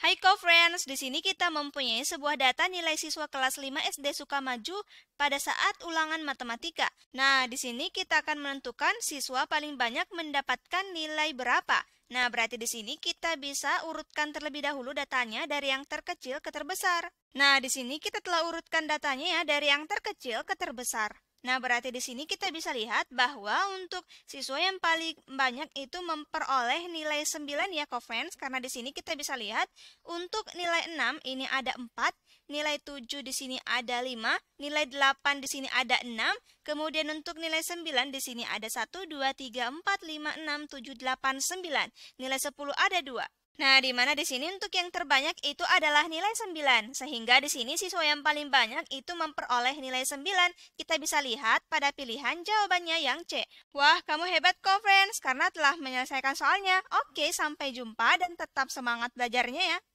Hai co-friends, di sini kita mempunyai sebuah data nilai siswa kelas 5 SD Sukamaju pada saat ulangan matematika. Nah, di sini kita akan menentukan siswa paling banyak mendapatkan nilai berapa. Nah, berarti di sini kita bisa urutkan terlebih dahulu datanya dari yang terkecil ke terbesar. Nah, di sini kita telah urutkan datanya ya dari yang terkecil ke terbesar. Nah, berarti di sini kita bisa lihat bahwa untuk siswa yang paling banyak itu memperoleh nilai 9 ya, co Karena di sini kita bisa lihat untuk nilai 6 ini ada 4, nilai 7 di sini ada 5, nilai 8 di sini ada 6, kemudian untuk nilai 9 di sini ada 1, 2, 3, 4, 5, 6, 7, 8, 9. Nilai 10 ada 2. Nah, di mana di sini untuk yang terbanyak itu adalah nilai 9, sehingga di sini siswa yang paling banyak itu memperoleh nilai 9. Kita bisa lihat pada pilihan jawabannya yang C. Wah, kamu hebat kok, friends, karena telah menyelesaikan soalnya. Oke, sampai jumpa dan tetap semangat belajarnya ya.